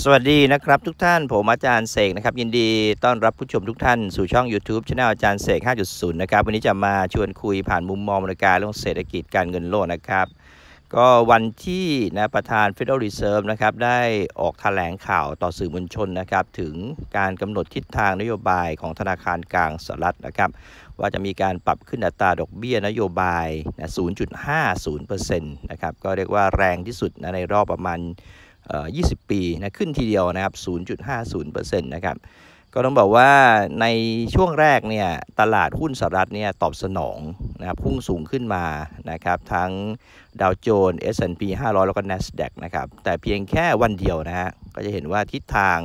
สวัสดีนะครับทุกท่านผมอาจารย์เสกนะครับ ยินดีต้อนรับผู้ชมทุกท่านสู่ช่อง YouTube ช anel อาจารย์เสก5.0นะครับวันนี้จะมาชวนคุยผ่านมุมมองบริการเรื่องเศรษฐกิจการเงินโลกนะครับ ก็วันที่นะประธาน Federal Reserve นะครับได้ออกแถลงข่าวต่อสื่อมวลชนนะครับ ถึงการกำหนดทิศทางนโยบายของธนาคารกลางสหรัฐนะครับ ว่าจะมีการปรับขึ้นอัตราดอกเบี้ยนโยบายน0.50%นะครับก็เรียกว่าแรงที่สุดนะในรอบประมาณ20 ปีนะขึ้นทีเดียวนะครับ 0.50%นะครับ ก็ต้องบอกว่าในช่วงแรกเนี่ยตลาดหุ้นสหรัฐเนี่ยตอบสนองนะครับพุ่งสูงขึ้นมานะครับทั้งดาวโจนส์ S&P 500 แล้วก็ NASDAQ นะครับแต่เพียงแค่วันเดียวนะฮะก็จะเห็นว่าทิศทาง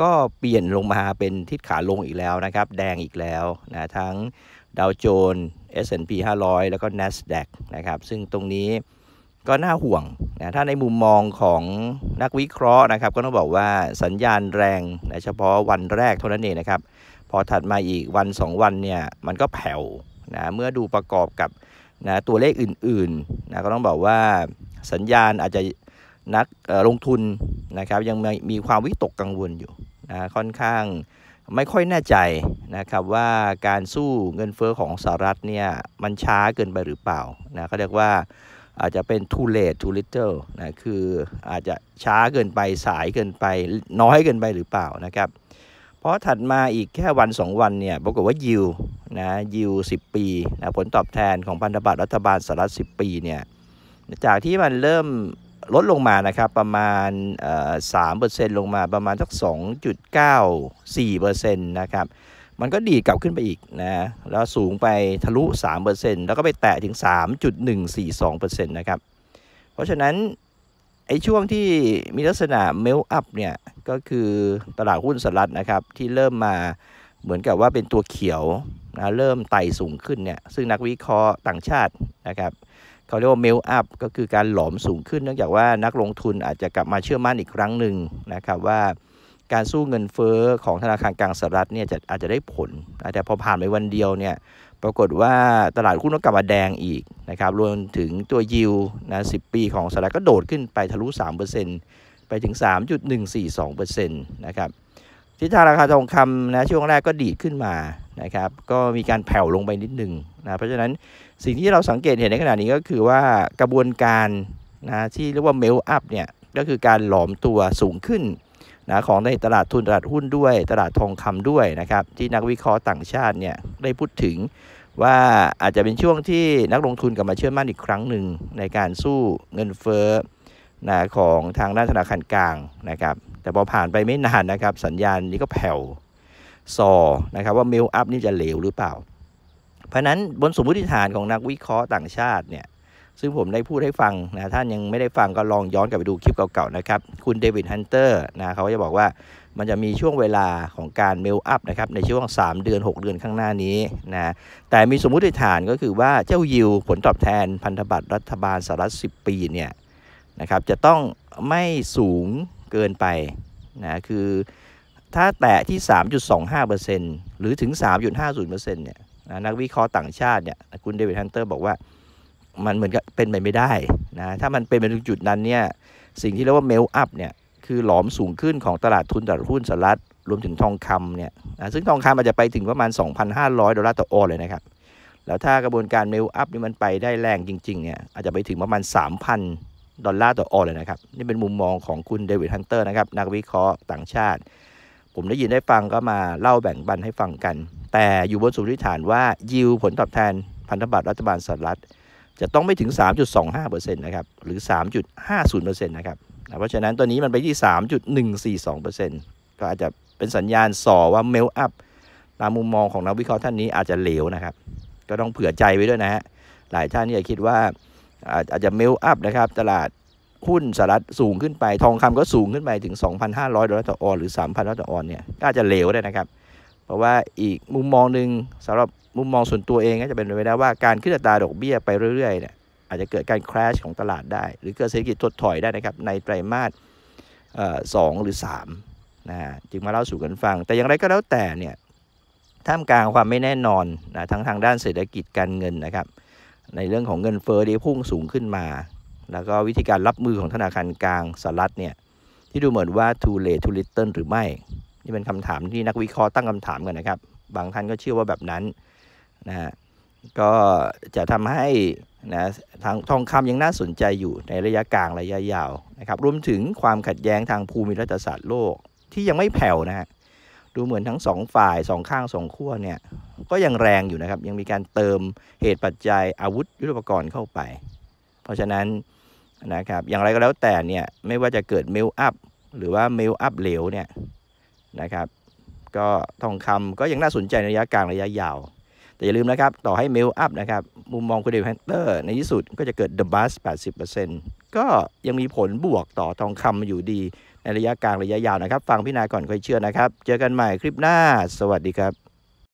ก็เปลี่ยนลงมาเป็นทิศขาลงอีกแล้วนะครับ แดงอีกแล้วนะทั้งดาวโจนส์ S&P 500 แล้วก็ NASDAQ นะครับซึ่งตรงนี้ก็น่าห่วงนะถ้าในมุมมองของนักวิเคราะห์นะครับก็ต้องบอกว่าสัญญาณแรงนะเฉพาะวันแรกเท่านั้นเองนะครับ พอถัดมาอีกวัน 2 วันเนี่ย มันก็แผ่วนะเมื่อดูประกอบกับนะตัวเลขอื่นๆนะก็ต้องบอกว่าสัญญาณอาจจะนักลงทุนนะครับยังมีความวิตกกังวลอยู่นะค่อนข้างไม่ค่อยแน่ใจนะครับว่าการสู้เงินเฟอ้อของสหรัฐเนี่ยมันช้าเกินไปหรือเปล่านะก็เรียกว่าอาจจะเป็น too late too little นะ คืออาจจะช้าเกินไปสายเกินไป น้อยเกินไปหรือเปล่านะครับ เพราะถัดมาอีกแค่วัน 2 วันเนี่ยปรากฏว่า ยิว นะ ยิวสิปีนะผลตอบแทนของพันธบัตรรัฐบาลสหรัฐ10 ปีเนี่ย จากที่มันเริ่มลดลงมานะครับ ประมาณสามเปอร์เซ็นต์ลงมาประมาณสักสองจุดเก้าสี่เปอร์เซ็นต์นะครับมันก็ดีกลับขึ้นไปอีกนะ แล้วสูงไปทะลุ 3%แล้วก็ไปแตะถึง 3.142%นะครับ เพราะฉะนั้น ไอ้ช่วงที่มีลักษณะเมลอัพเนี่ย ก็คือตลาดหุ้นสหรัฐนะครับ ที่เริ่มมาเหมือนกับว่าเป็นตัวเขียวนะ เริ่มไต่สูงขึ้นเนี่ย ซึ่งนักวิเคราะห์ต่างชาตินะครับ เขาเรียกว่าเมลอัพก็คือการหลอมสูงขึ้น เนื่องจากว่านักลงทุนอาจจะกลับมาเชื่อมั่นอีกครั้งหนึ่งนะครับว่าการสู้เงินเฟอ้อของธนาคารกลางสหรัฐเนี่ยจะอาจจะได้ผล แต่พอผ่านไปวันเดียวเนี่ย ปรากฏว่าตลาดหุ้นก็กลับมาแดงอีกนะครับ รวมถึงตัวยิวนะสิปีของสหรัฐก็โดดขึ้นไปทะลุ3%ไปถึง 3.142%นะครับ ทิศทางราคาทองคำนะช่วงแรกก็ดีดขึ้นมานะครับ ก็มีการแผ่วลงไปนิดหนึ่งนะ เพราะฉะนั้นสิ่งที่เราสังเกตเห็นในขณะนี้ก็คือว่ากระบวนการนะที่เรียกว่าเมลอัพเนี่ย ก็คือการหลอมตัวสูงขึ้นนะของในตลาดทุนตลาดหุ้นด้วย ตลาดทองคำด้วยนะครับที่นักวิเคราะห์ต่างชาติเนี่ยได้พูดถึงว่าอาจจะเป็นช่วงที่นักลงทุนกลับมาเชื่อมั่นอีกครั้งหนึ่ง ในการสู้เงินเฟ้อนะของทางด้านธนาคารกลางนะครับแต่พอผ่านไปไม่นานนะครับสัญญาณนี้ก็แผ่วซอนะครับว่าเมลอัพนี่จะเหลวหรือเปล่า เพราะนั้นบนสมมติฐานของนักวิเคราะห์ต่างชาติเนี่ยซึ่งผมได้พูดให้ฟังนะท่านยังไม่ได้ฟังก็ลองย้อนกลับไปดูคลิปเก่าๆนะครับ คุณเดวิดฮันเตอร์นะเขาจะบอกว่ามันจะมีช่วงเวลาของการเมลอัพนะครับ ในช่วง 3 เดือน 6 เดือนข้างหน้านี้นะแต่มีสมมุติฐานก็คือว่าเจ้ายิวผลตอบแทนพันธบัตรรัฐบาลสหรัฐ10 ปีเนี่ยนะครับจะต้องไม่สูงเกินไปนะคือถ้าแตะที่3.25%หรือถึง3.50%เนี่ยนักวิเคราะห์ต่างชาติเนี่ยคุณเดวิดฮันเตอร์บอกว่ามันเหมือนกับเป็นไปไม่ได้นะ ถ้ามันเป็นไปถึงจุดนั้นเนี่ย สิ่งที่เรียกว่าเมลอัพเนี่ย คือหลอมสูงขึ้นของตลาดทุนตลาดหุ้นสหรัฐรวมถึงทองคำเนี่ยนะซึ่งทองคำอาจจะไปถึงประมาณ 2,500ดอลลาร์ต่อออนเลยนะครับ แล้วถ้ากระบวนการเมลอัพนี่มันไปได้แรงจริงๆเนี่ย อาจจะไปถึงประมาณ 3,000ดอลลาร์ต่อออนเลยนะครับ นี่เป็นมุมมองของคุณเดวิดฮันเตอร์นะครับนักวิเคราะห์ต่างชาติ ผมได้ยินได้ฟังก็มาเล่าแบ่งบันให้ฟังกัน แต่อยู่บนสมติฐานว่ายิวผลตอบแทนพันธบัตรรัฐบาลสหรัฐจะต้องไม่ถึง 3.25%นะครับ หรือ 3.50%นะครับ เพราะฉะนั้นตัวนี้มันไปที่ 3.142%ก็อาจจะเป็นสัญญาณส่อว่าเมลอัพ ตามมุมมองของนักวิเคราะห์ท่านนี้อาจจะเหลวนะครับ ก็ต้องเผื่อใจไว้ด้วยนะฮะ หลายท่านนี่จะคิดว่า อาจจะเมลอัพนะครับ ตลาด หุ้นสหรัฐสูงขึ้นไป ทองคำก็สูงขึ้นไปถึง 2,500 ดอลลาร์ต่อออนหรือ 3,000 ดอลลาร์ต่อออนเนี่ย ก็อาจจะเหลวได้นะครับราะว่าอีกมุมมองหนึ่งสำหรับมุมมองส่วนตัวเองก็จะเป็นไปได้ว่าการขึ้นอัตราดอกเบี้ยไปเรื่อยๆเนี่ยอาจจะเกิดการคราชของตลาดได้ หรือเกิดเศรษฐกิจถดถอยได้นะครับ ในไตรมาสสองหรือ3นะจึงมาเล่าสู่กันฟัง แต่อย่างไรก็แล้วแต่เนี่ยท่ามกลางความไม่แน่นอนนะทั้งทางด้านเศรษฐกิจการเงินนะครับ ในเรื่องของเงินเฟอ้อที่พุ่งสูงขึ้นมา แล้วก็วิธีการรับมือของธนาคารกลางสหรัฐเนี่ยที่ดูเหมือนว่า too late too little หรือไม่นี่เป็นคำถามที่นักวิเคราะห์ตั้งคำถามกันนะครับ บางท่านก็เชื่อว่าแบบนั้นนะฮะ ก็จะทำให้นะทางทองคำยังน่าสนใจอยู่ในระยะกลางระยะยาวนะครับ รวมถึงความขัดแย้งทางภูมิรัฐศาสตร์โลกที่ยังไม่แผ่วนะฮะ ดูเหมือนทั้งสองฝ่ายสองข้างสองขั้วเนี่ย ก็ยังแรงอยู่นะครับ ยังมีการเติมเหตุปัจจัยอาวุธยุทโธปกรณ์เข้าไป เพราะฉะนั้นนะครับ อย่างไรก็แล้วแต่เนี่ย ไม่ว่าจะเกิดเมลอัพหรือว่าเมลอัพเหลวเนี่ยนะครับก็ทองคำก็ยังน่าสนใจในระยะกลางระยะยาว แต่อย่าลืมนะครับ ต่อให้เมลอัพนะครับมุมมองคุณเดวิดแฮนเตอร์ ในที่สุดก็จะเกิดเดอะบัส80%ก็ยังมีผลบวกต่อทองคำอยู่ดีในระยะกลางระยะยาวนะครับ ฟังพี่นาก่อนค่อยเชื่อนะครับ เจอกันใหม่คลิปหน้าสวัสดีครับ